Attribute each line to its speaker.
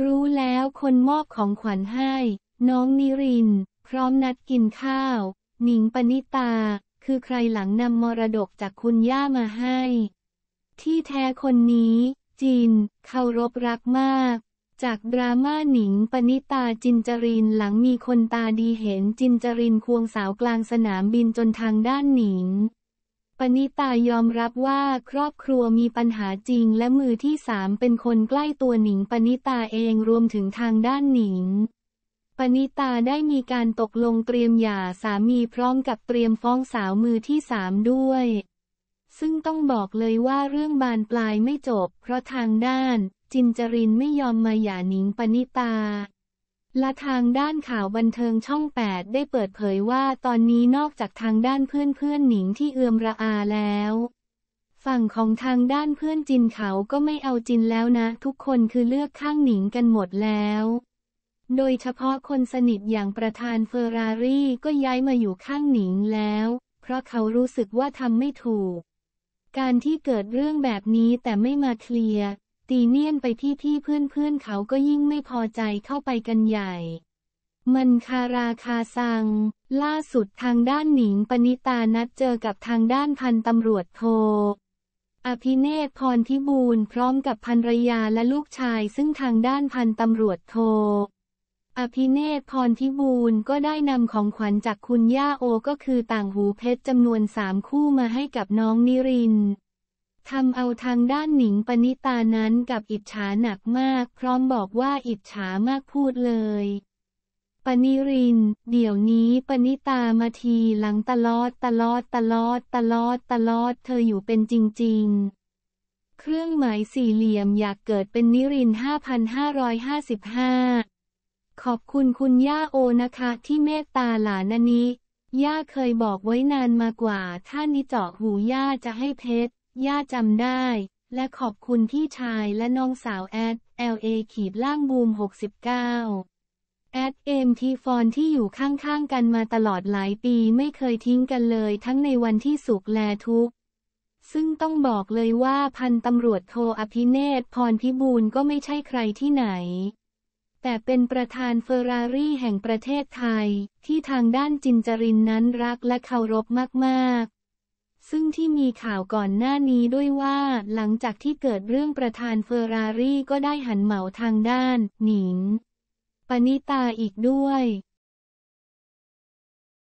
Speaker 1: รู้แล้วคนมอบของขวัญให้ น้องนิริน พร้อมนัดกินข้าว หนิงปณิตา คือใครหลังนำมรดกจากคุณย่ามาให้ ที่แท้คนนี้จินเคารพรักมาก จากดราม่าหนิงปณิตาจินจรินหลังมีคนตาดีเห็นจินจรินควงสาวกลางสนามบินจนทางด้านหนิงปณิตายอมรับว่าครอบครัวมีปัญหาจริงและมือที่สามเป็นคนใกล้ตัวหนิง ปณิตาเองรวมถึงทางด้านหนิง ปณิตาได้มีการตกลงเตรียมหย่าสามีพร้อมกับเตรียมฟ้องสาวมือที่สามด้วย ซึ่งต้องบอกเลยว่าเรื่องบานปลายไม่จบเพราะทางด้านจินจรินไม่ยอมมาหย่าหนิง ปณิตาและทางด้านข่าวบันเทิงช่อง8 ได้เปิดเผยว่าตอนนี้นอกจากทางด้านเพื่อนเพื่อนหนิงที่เอือมระอาแล้ว ฝั่งของทางด้านเพื่อนจินเขาก็ไม่เอาจินแล้วนะ ทุกคนคือเลือกข้างหนิงกันหมดแล้ว โดยเฉพาะคนสนิทอย่างประธานเฟอร์รารี่ก็ย้ายมาอยู่ข้างหนิงแล้ว เพราะเขารู้สึกว่าทำไม่ถูก การที่เกิดเรื่องแบบนี้แต่ไม่มาเคลียร์ตีเนียนไปที่ที่เพื่อนเพื่อนเขาก็ยิ่งไม่พอใจเข้าไปกันใหญ่ มันคาราคาซัง ล่าสุดทางด้านหนิงปณิตานัดเจอกับทางด้านพันตำรวจโท อภิเนศพรทิบูลพร้อมกับภรรยาและลูกชายซึ่งทางด้านพันตำรวจโท อภิเนศพรทิบูลก็ได้นำของขวัญจากคุณย่าโอก็คือต่างหูเพชรจำนวนสามคู่มาให้กับน้องนิรินทำเอาทางด้านหนิงปณิตานั้นกับอิจฉาหนักมาก พร้อมบอกว่าอิจฉามากพูดเลยปณิริน เดี๋ยวนี้ปณิตามาทีหลังตลอดตลอดตลอด ตลอดตลอดเธออยู่เป็นจริงๆ เครื่องหมายสี่เหลี่ยมอยากเกิดเป็นนิริน5,555 ขอบคุณคุณย่าโอนะคะ ที่เมตตาหลานนี้ ย่าเคยบอกไว้นานมากว่า ถ้านิเจาะหูย่าจะให้เพชรย่าจำได้ และขอบคุณพี่ชายและน้องสาวแอด LA ขีบล่างบูม 69 แอดเอมทีฟอนที่อยู่ข้างๆ กันมาตลอดหลายปีไม่เคยทิ้งกันเลยทั้งในวันที่สุขและทุกข์ซึ่งต้องบอกเลยว่าพันตำรวจโทอภิเนศ พรพิบูลก็ไม่ใช่ใครที่ไหน แต่เป็นประธานเฟอร์รารี่แห่งประเทศไทย ที่ทางด้านจินจรินนั้นรักและเคารพมากๆซึ่งที่มีข่าวก่อนหน้านี้ด้วยว่า หลังจากที่เกิดเรื่องประธานเฟอร์รารี่ก็ได้หันเหมาทางด้าน หนิงปณิตาอีกด้วย